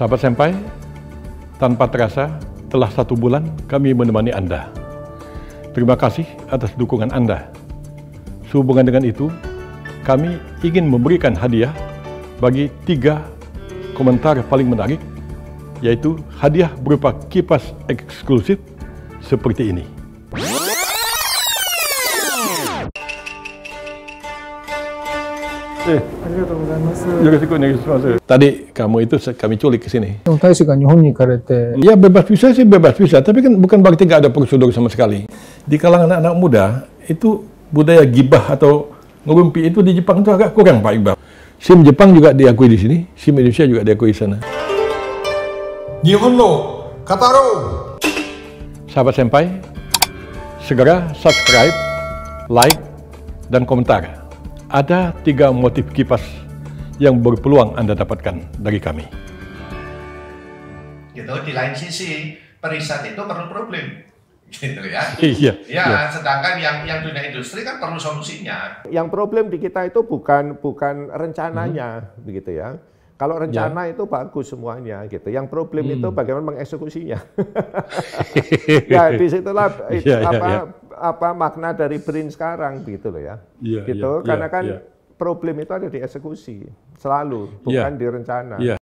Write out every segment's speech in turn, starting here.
Sahabat Senpai, tanpa terasa telah satu bulan kami menemani Anda. Terima kasih atas dukungan Anda. Sehubungan dengan itu, kami ingin memberikan hadiah bagi tiga komentar paling menarik, yaitu hadiah berupa kipas eksklusif seperti ini. Tadi kamu itu kami culik ke sini. Ya bebas bisa sih bebas bisa, tapi kan bukan berarti nggak ada prosedur sama sekali. Di kalangan anak muda itu budaya gibah atau ngerumpi itu di Jepang itu agak kurang Pak Iqbal. SIM Jepang juga diakui di sini, SIM Indonesia juga diakui di sana. Nihon Kataro. Sahabat senpai, segera subscribe, like, dan komentar. Ada tiga motif kipas yang berpeluang Anda dapatkan dari kami. Gitu, di lain sisi, periset itu perlu problem. Gitu ya. Iya. Ya, iya. sedangkan yang yang dunia industri kan perlu solusinya. Yang problem di kita itu bukan bukan rencananya, hmm. begitu ya. Kalau iya. rencana ya. itu bagus semuanya gitu. Yang problem hmm. itu bagaimana mengeksekusinya. ya disitulah ya, apa ya, ya apa makna dari BRIN sekarang gitu loh ya. Yeah, gitu yeah, karena yeah, kan yeah. problem itu ada di eksekusi selalu iya. bukan yeah. di rencana. Yeah.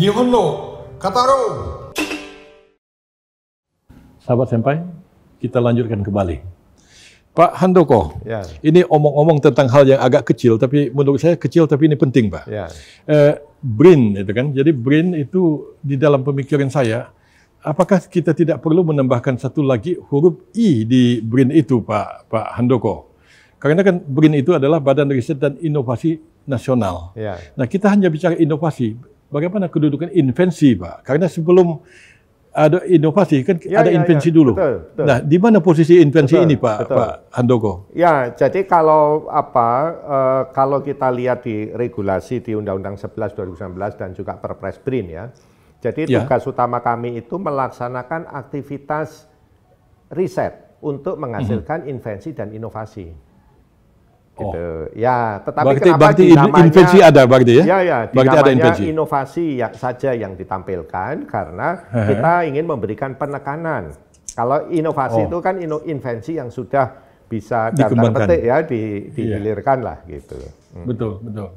Kataro. Sahabat Senpai, kita lanjutkan kembali. Pak Handoko, ya. ini omong-omong tentang hal yang agak kecil, tapi menurut saya kecil tapi ini penting, Pak. Ya. Eh, brain itu kan, jadi brain itu di dalam pemikiran saya, apakah kita tidak perlu menambahkan satu lagi huruf i di brain itu, Pak Pak Handoko? Karena kan BRIN itu adalah Badan Riset dan Inovasi Nasional. Ya. Nah, kita hanya bicara inovasi bagaimana kedudukan invensi, Pak? Karena sebelum ada inovasi kan ya, ada ya, ya. invensi ya. dulu. Betul, betul. Nah, di mana posisi invensi betul, ini, Pak betul. Pak Handoko? Ya, jadi kalau apa uh, kalau kita lihat di regulasi di Undang-Undang 11 2019 dan juga Perpres BRIN ya. Jadi ya. tugas utama kami itu melaksanakan aktivitas riset untuk menghasilkan mm -hmm. invensi dan inovasi gitu. Oh. Ya, tetapi berarti, kenapa berarti dinamanya invensi ada berarti ya? Ya, ya, berarti ada invensi. inovasi yang saja yang ditampilkan karena uh-huh. kita ingin memberikan penekanan. Kalau inovasi oh. itu kan ino, invensi yang sudah bisa dikembangkan petik ya di, dihilirkan iya. lah gitu. Hmm. Betul, betul.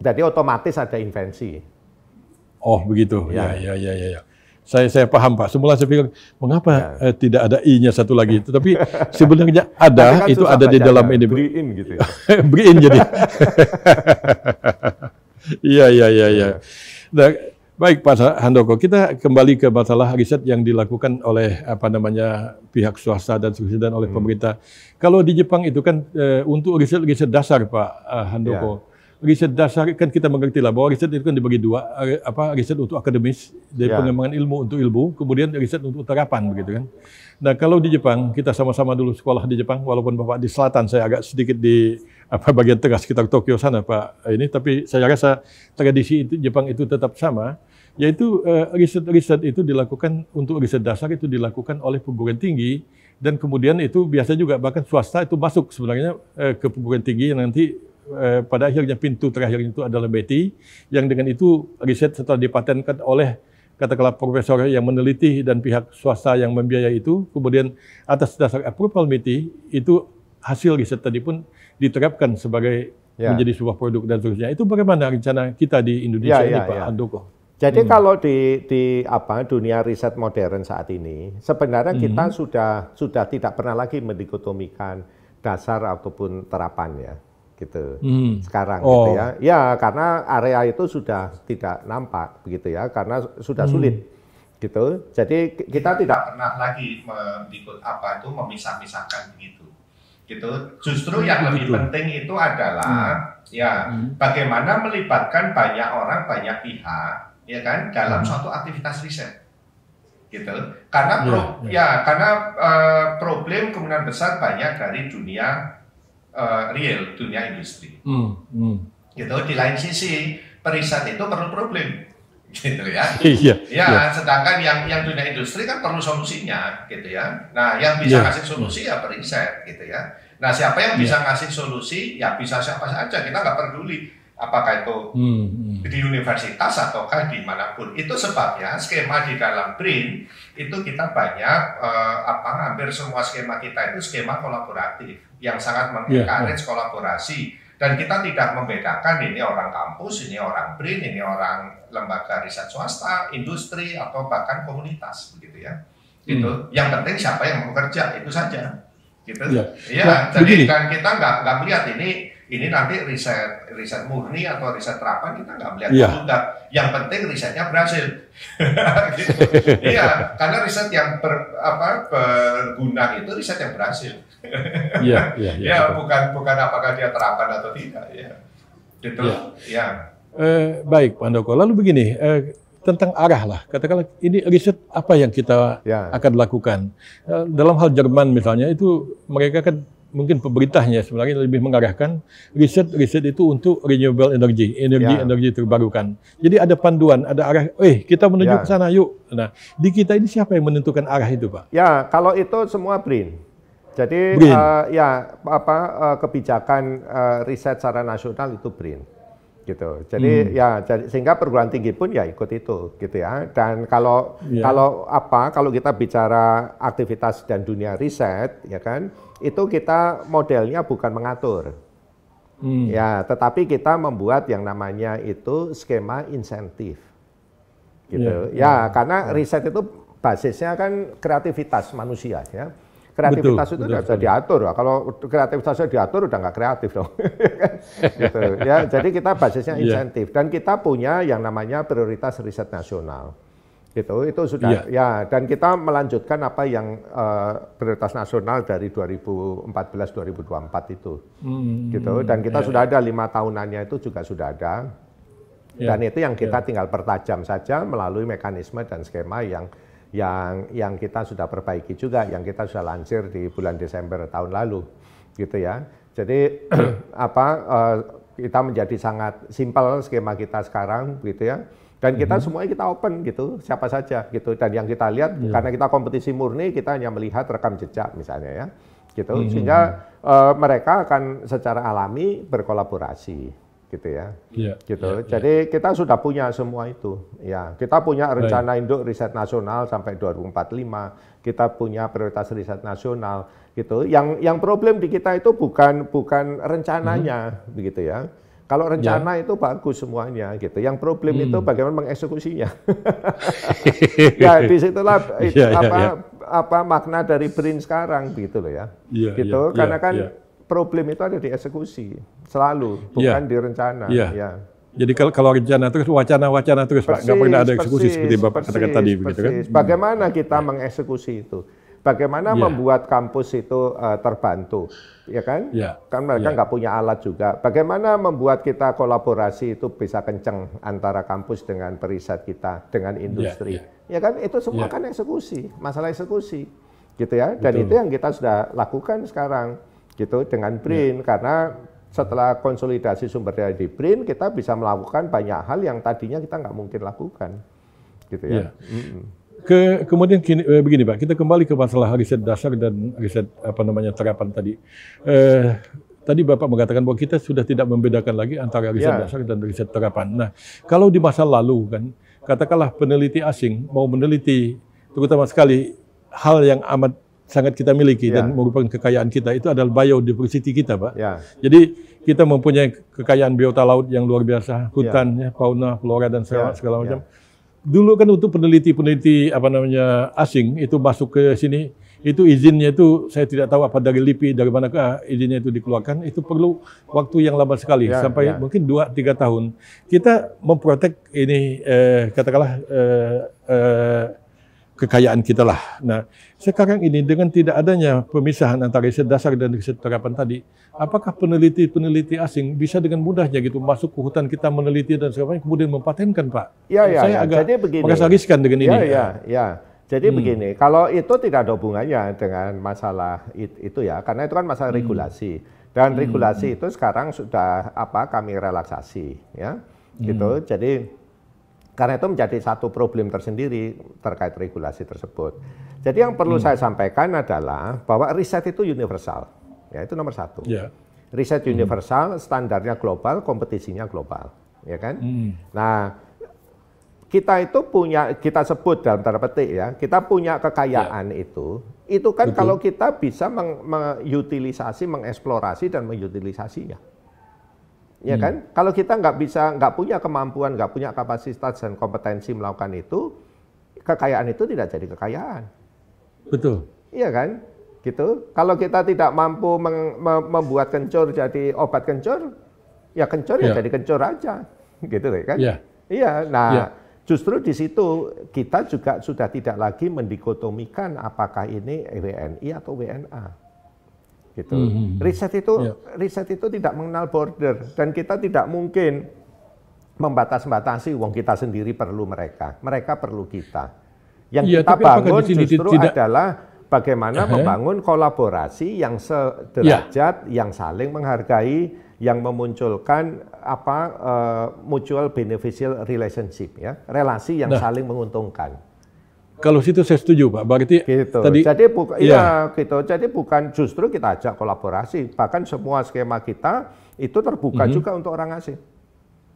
Jadi otomatis ada invensi. Oh, begitu. Ya, ya, ya, ya. ya. ya saya saya paham Pak. Semula saya pikir mengapa ya. eh, tidak ada i-nya satu lagi itu, tapi sebenarnya ada kan itu ada di dalam ini. Beri in gitu. Ya. Beri in jadi. Iya iya iya iya. Ya. Nah, baik Pak Handoko, kita kembali ke masalah riset yang dilakukan oleh apa namanya pihak swasta dan dan oleh hmm. pemerintah. Kalau di Jepang itu kan eh, untuk riset-riset dasar Pak eh, Handoko. Ya riset dasar kan kita mengerti lah bahwa riset itu kan dibagi dua eh, apa riset untuk akademis dari yeah. pengembangan ilmu untuk ilmu kemudian riset untuk terapan begitu kan nah kalau di Jepang kita sama-sama dulu sekolah di Jepang walaupun bapak di selatan saya agak sedikit di apa bagian tengah sekitar Tokyo sana pak eh, ini tapi saya rasa tradisi itu Jepang itu tetap sama yaitu eh, riset-riset itu dilakukan untuk riset dasar itu dilakukan oleh perguruan tinggi dan kemudian itu biasa juga bahkan swasta itu masuk sebenarnya ke perguruan tinggi yang nanti eh, pada akhirnya pintu terakhir itu adalah Betty, yang dengan itu riset setelah dipatenkan oleh katakanlah profesor yang meneliti dan pihak swasta yang membiayai itu, kemudian atas dasar approval meeting itu hasil riset tadi pun diterapkan sebagai ya. menjadi sebuah produk dan seterusnya. Itu bagaimana rencana kita di Indonesia ya, ini ya, Pak ya. Andoko? Jadi hmm. kalau di, di apa dunia riset modern saat ini, sebenarnya hmm. kita sudah sudah tidak pernah lagi mendikotomikan dasar ataupun terapan ya gitu hmm. sekarang oh. gitu ya ya karena area itu sudah tidak nampak begitu ya karena sudah hmm. sulit gitu jadi kita tidak pernah lagi mengikut apa itu memisah-misahkan begitu gitu justru hmm, yang lebih hmm. penting itu adalah hmm. ya hmm. bagaimana melibatkan banyak orang banyak pihak ya kan dalam hmm. suatu aktivitas riset gitu karena ya, pro, ya, ya. ya karena uh, problem kemungkinan besar banyak dari dunia uh, real dunia industri. Hmm. Hmm. Gitu. Di lain sisi periset itu perlu problem, gitu ya. Iya. Ya, iya. sedangkan yang yang dunia industri kan perlu solusinya, gitu ya. Nah, yang bisa yeah. ngasih solusi ya periset, gitu ya. Nah, siapa yang bisa iya. ngasih solusi, ya bisa siapa saja. Kita nggak peduli apakah itu hmm, hmm. di universitas ataukah manapun. Itu sebabnya skema di dalam BRIN itu kita banyak eh, apa hampir semua skema kita itu skema kolaboratif yang sangat ya, mengencourage yeah. kolaborasi dan kita tidak membedakan ini orang kampus, ini orang BRIN, ini orang lembaga riset swasta, industri atau bahkan komunitas begitu ya. itu Hmm. Yang penting siapa yang mau kerja itu saja. Gitu. Ya. ya nah, jadi begini. dan kita nggak nggak melihat ini ini nanti riset riset murni atau riset terapan kita nggak melihat ya. juga. Yang penting risetnya berhasil. gitu. Iya, karena riset yang ber, apa berguna itu riset yang berhasil Iya, iya, iya. Ya, bukan bukan apakah dia terapkan atau tidak, ya. Gitu. Ya. ya. Eh, baik, Pak Lalu begini, eh, tentang arah lah. Katakanlah ini riset apa yang kita ya. akan lakukan. Eh, dalam hal Jerman misalnya itu mereka kan mungkin pemerintahnya sebenarnya lebih mengarahkan riset-riset itu untuk renewable energy, energi-energi ya. terbarukan. Jadi ada panduan, ada arah, eh kita menuju ya. ke sana yuk. Nah, di kita ini siapa yang menentukan arah itu Pak? Ya, kalau itu semua print jadi uh, ya apa uh, kebijakan uh, riset secara nasional itu BRIN gitu. Jadi hmm. ya jadi, sehingga perguruan tinggi pun ya ikut itu gitu ya. Dan kalau yeah. kalau apa kalau kita bicara aktivitas dan dunia riset ya kan itu kita modelnya bukan mengatur. Hmm. Ya, tetapi kita membuat yang namanya itu skema insentif. Gitu. Yeah. Ya, yeah. Ya. karena ya. riset itu basisnya kan kreativitas manusia ya kreativitas betul, itu nggak bisa diatur. Kalau kreativitasnya diatur udah nggak kreatif dong. gitu. ya, jadi kita basisnya iya. insentif yeah. dan kita punya yang namanya prioritas riset nasional. Gitu, itu sudah yeah. ya dan kita melanjutkan apa yang uh, prioritas nasional dari 2014 2024 itu. Mm, gitu hmm, dan kita yeah. sudah iya. ada lima tahunannya itu juga sudah ada. Iya. Dan itu yang kita tinggal pertajam saja melalui mekanisme dan skema yang yang yang kita sudah perbaiki juga, yang kita sudah lansir di bulan Desember tahun lalu, gitu ya. Jadi apa uh, kita menjadi sangat simpel skema kita sekarang, gitu ya. Dan kita mm -hmm. semuanya kita open gitu, siapa saja gitu. Dan yang kita lihat yeah. karena kita kompetisi murni, kita hanya melihat rekam jejak misalnya ya, gitu. Mm -hmm. Sehingga uh, mereka akan secara alami berkolaborasi gitu ya. Yeah, gitu. Yeah, iya. Jadi yeah. kita sudah punya semua itu. Ya, kita punya rencana right. induk riset nasional sampai 2045. Kita punya prioritas riset nasional gitu. Yang yang problem di kita itu bukan bukan rencananya mm-hmm. begitu ya. Kalau rencana ya. itu bagus semuanya gitu. Yang problem hmm. itu bagaimana mengeksekusinya. ya situlah ya, iya, apa ya, apa makna dari BRIN sekarang gitu loh ya. ya gitu ya, karena iya, kan problem itu ada di eksekusi selalu, bukan yeah. di rencana. Yeah. Ya. Jadi kalau kalau rencana terus wacana-wacana terus persis, Pak, nggak pernah ada eksekusi persis, seperti Bapak persis, katakan tadi begitu kan? Bagaimana kita yeah. mengeksekusi itu? Bagaimana yeah. membuat kampus itu uh, terbantu, ya kan? Yeah. Kan mereka yeah. nggak punya alat juga. Bagaimana membuat kita kolaborasi itu bisa kenceng antara kampus dengan periset kita, dengan iya, industri, yeah. Yeah. ya kan? Itu semua yeah. kan eksekusi, masalah eksekusi, gitu ya. Dan Betul. itu yang kita sudah lakukan sekarang gitu dengan BRIN ya. karena setelah konsolidasi sumber daya di BRIN kita bisa melakukan banyak hal yang tadinya kita nggak mungkin lakukan gitu ya. ya. Ke, kemudian kini, eh, begini Pak, kita kembali ke masalah riset dasar dan riset apa namanya terapan tadi. Eh, tadi Bapak mengatakan bahwa kita sudah tidak membedakan lagi antara riset yeah. dasar dan riset terapan. Nah, kalau di masa lalu kan, katakanlah peneliti asing mau meneliti terutama sekali hal yang amat sangat kita miliki yeah. dan ya. merupakan kekayaan kita itu adalah biodiversity kita, Pak. Yeah. Jadi kita mempunyai kekayaan biota laut yang luar biasa, hutan, yeah. ya, fauna, flora dan segala, yeah. segala ya. macam. Yeah. Dulu kan untuk peneliti-peneliti apa namanya asing itu masuk ke sini itu izinnya itu saya tidak tahu apa dari LIPI dari mana izinnya itu dikeluarkan itu perlu waktu yang lama sekali ya, sampai ya. mungkin 2 tiga tahun kita memprotek ini eh, katakanlah eh, eh, kekayaan kita lah. Nah, sekarang ini dengan tidak adanya pemisahan antara riset dasar dan riset terapan tadi, apakah peneliti-peneliti asing bisa dengan mudahnya gitu masuk ke hutan kita meneliti dan sebagainya kemudian mempatenkan, Pak? Ya, ya, Saya ya. agak Jadi begini. merasa riskan dengan ya, ini. Ya, ya. Jadi hmm. begini, kalau itu tidak ada hubungannya dengan masalah itu ya, karena itu kan masalah hmm. regulasi. Dan hmm, regulasi hmm. itu sekarang sudah apa kami relaksasi ya. Hmm. Gitu. Jadi karena itu menjadi satu problem tersendiri terkait regulasi tersebut. Jadi yang perlu hmm. saya sampaikan adalah bahwa riset itu universal. Ya, itu nomor satu. Yeah. Riset hmm. universal, standarnya global, kompetisinya global. Ya kan? Hmm. Nah, kita itu punya, kita sebut dalam tanda petik ya, kita punya kekayaan yeah. itu itu kan Betul. kalau kita bisa mengutilisasi, meng mengeksplorasi dan mengutilisasinya ya hmm. kan? Kalau kita nggak bisa, nggak punya kemampuan, nggak punya kapasitas dan kompetensi melakukan itu, kekayaan itu tidak jadi kekayaan. Betul. Iya kan? Gitu. Kalau kita tidak mampu membuat kencur jadi obat kencur, ya kencur ya, ya jadi kencur aja, gitu kan? Iya. Iya. Nah. Ya. Justru di situ kita juga sudah tidak lagi mendikotomikan apakah ini WNI atau WNA gitu. Mm -hmm. Riset itu yeah. riset itu tidak mengenal border dan kita tidak mungkin membatas-batasi uang kita sendiri perlu mereka. Mereka perlu kita. Yang yeah, kita bangun di sini justru tidak... adalah bagaimana uh -huh. membangun kolaborasi yang sederajat, yeah. yang saling menghargai, yang memunculkan apa uh, mutual beneficial relationship ya, relasi yang nah. saling menguntungkan. Kalau situ saya setuju Pak. Berarti gitu. tadi jadi buka, ya. ya gitu. Jadi bukan justru kita ajak kolaborasi. Bahkan semua skema kita itu terbuka mm -hmm. juga untuk orang asing.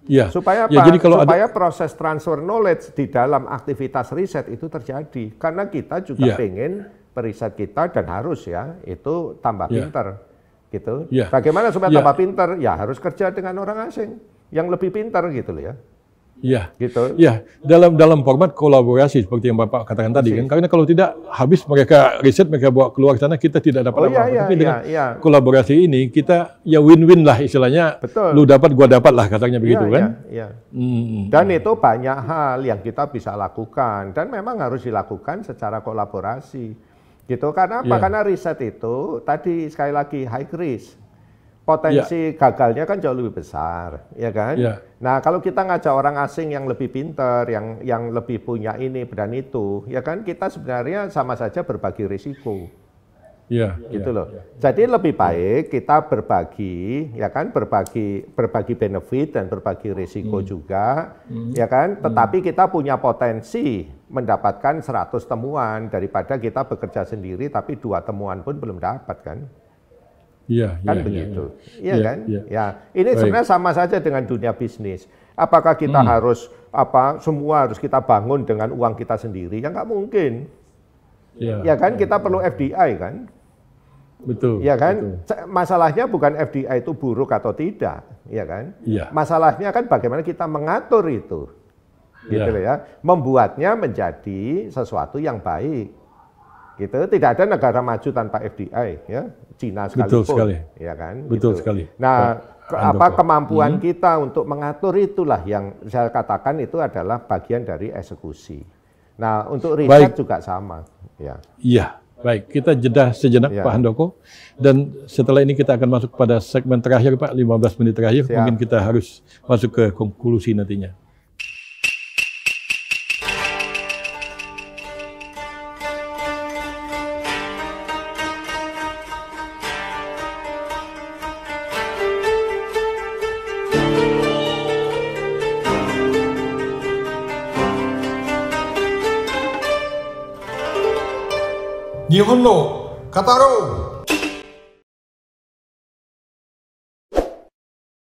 Ya. Supaya apa? Ya, jadi kalau supaya ada... proses transfer knowledge di dalam aktivitas riset itu terjadi. Karena kita juga ya. pengen periset kita dan harus ya itu tambah ya. pinter gitu. Ya. Bagaimana supaya ya. tambah pinter? Ya harus kerja dengan orang asing yang lebih pintar gitu ya. Iya. Gitu. Iya, dalam dalam format kolaborasi seperti yang Bapak katakan tadi kan. Karena kalau tidak habis mereka riset mereka bawa keluar sana kita tidak dapat oh, iya, apa-apa. Iya, Tapi iya, dengan iya. kolaborasi ini kita ya win-win lah istilahnya. Betul. Lu dapat gua dapat lah katanya iya, begitu iya, kan. Iya, iya. Hmm. Dan itu banyak hal yang kita bisa lakukan dan memang harus dilakukan secara kolaborasi. Gitu karena apa? Iya. Karena riset itu tadi sekali lagi high risk potensi yeah. gagalnya kan jauh lebih besar, ya kan? Yeah. Nah, kalau kita ngajak orang asing yang lebih pinter, yang yang lebih punya ini dan itu, ya kan kita sebenarnya sama saja berbagi risiko. Iya. gitu yeah, loh. Yeah. Jadi lebih baik kita berbagi, ya kan, berbagi berbagi benefit dan berbagi risiko mm. juga, mm. ya kan? Hmm. Tetapi mm. kita punya potensi mendapatkan 100 temuan daripada kita bekerja sendiri tapi dua temuan pun belum dapat kan? Iya kan ya, begitu. Iya ya, kan? Ya. ya. Ini Baik. sebenarnya sama saja dengan dunia bisnis. Apakah kita hmm. harus apa semua harus kita bangun dengan uang kita sendiri? Ya nggak mungkin. Ya, ya kan iya, kita perlu FDI kan? Betul. Ya kan? Betul. Masalahnya bukan FDI itu buruk atau tidak, ya kan? Ya. Masalahnya kan bagaimana kita mengatur itu. Gitu ya. ya. Membuatnya menjadi sesuatu yang baik gitu tidak ada negara maju tanpa FDI ya Cina sekalipun betul sekali ya kan betul gitu. sekali nah ke, apa kemampuan hmm. kita untuk mengatur itulah yang saya katakan itu adalah bagian dari eksekusi nah untuk riset baik. juga sama ya iya baik kita jeda sejenak ya. Pak Handoko dan setelah ini kita akan masuk pada segmen terakhir Pak 15 menit terakhir Siap. mungkin kita harus masuk ke konklusi nantinya 日本の語ろう